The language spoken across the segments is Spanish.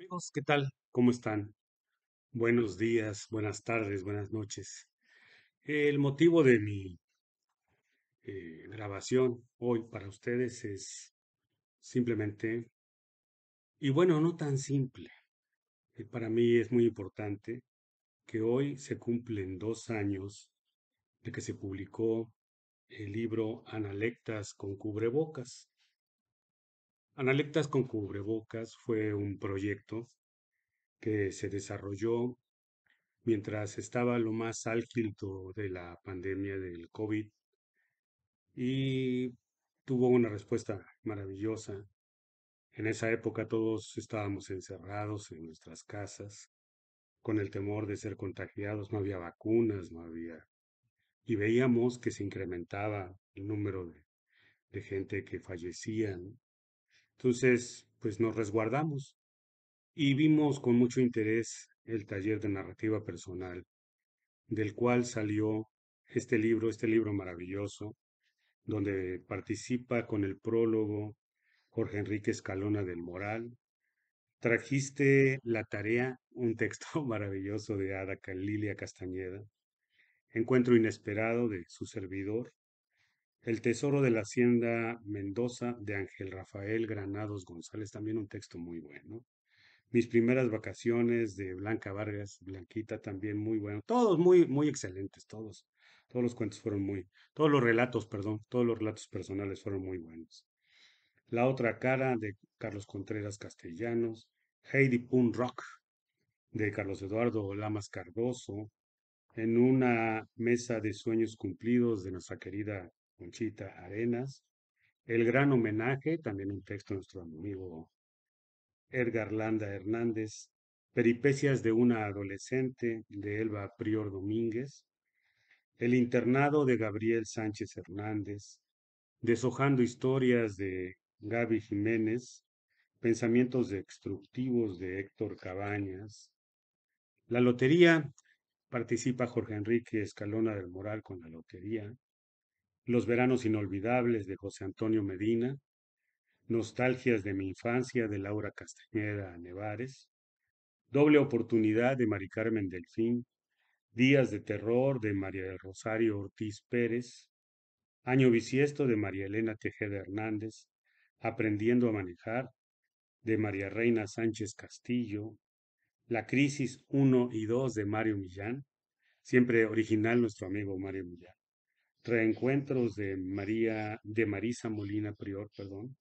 Amigos, ¿qué tal? ¿Cómo están? Buenos días, buenas tardes, buenas noches. El motivo de mi eh, grabación hoy para ustedes es simplemente, y bueno, no tan simple, eh, para mí es muy importante que hoy se cumplen dos años de que se publicó el libro Analectas con cubrebocas Analectas con cubrebocas fue un proyecto que se desarrolló mientras estaba lo más álgido de la pandemia del COVID y tuvo una respuesta maravillosa. En esa época todos estábamos encerrados en nuestras casas con el temor de ser contagiados, no había vacunas, no había... Y veíamos que se incrementaba el número de, de gente que fallecía. Entonces, pues nos resguardamos y vimos con mucho interés el taller de narrativa personal, del cual salió este libro, este libro maravilloso, donde participa con el prólogo Jorge Enrique Escalona del Moral. Trajiste la tarea, un texto maravilloso de Ada Lilia Castañeda, Encuentro Inesperado de su servidor, el Tesoro de la Hacienda Mendoza de Ángel Rafael Granados González, también un texto muy bueno. Mis primeras vacaciones de Blanca Vargas, Blanquita, también muy bueno. Todos muy, muy excelentes, todos. Todos los cuentos fueron muy, todos los relatos, perdón, todos los relatos personales fueron muy buenos. La otra cara de Carlos Contreras Castellanos, Heidi Poon Rock de Carlos Eduardo Lamas Cardoso, en una mesa de sueños cumplidos de nuestra querida Conchita Arenas. El gran homenaje, también un texto de nuestro amigo Edgar Landa Hernández. Peripecias de una adolescente de Elba Prior Domínguez. El internado de Gabriel Sánchez Hernández. Deshojando historias de Gaby Jiménez. Pensamientos destructivos de Héctor Cabañas. La lotería. Participa Jorge Enrique Escalona del Moral con la lotería. Los veranos inolvidables de José Antonio Medina, Nostalgias de mi infancia de Laura Castañeda Nevares, Doble oportunidad de Mari Carmen Delfín, Días de terror de María del Rosario Ortiz Pérez, Año bisiesto de María Elena Tejeda Hernández, Aprendiendo a manejar de María Reina Sánchez Castillo, La crisis 1 y 2 de Mario Millán, siempre original nuestro amigo Mario Millán reencuentros de María, de Marisa Molina Prior, perdón.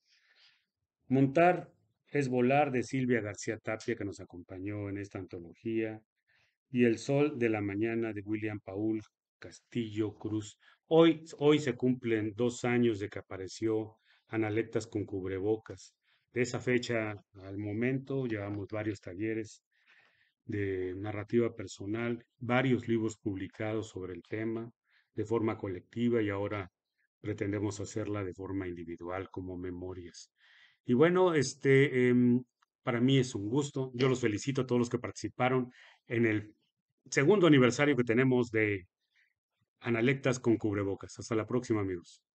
Montar es volar de Silvia García Tapia, que nos acompañó en esta antología, y El Sol de la Mañana de William Paul Castillo Cruz. Hoy, hoy se cumplen dos años de que apareció Analectas con cubrebocas. De esa fecha al momento llevamos varios talleres de narrativa personal, varios libros publicados sobre el tema, de forma colectiva y ahora pretendemos hacerla de forma individual como memorias. Y bueno, este, em, para mí es un gusto. Yo los felicito a todos los que participaron en el segundo aniversario que tenemos de Analectas con cubrebocas. Hasta la próxima, amigos.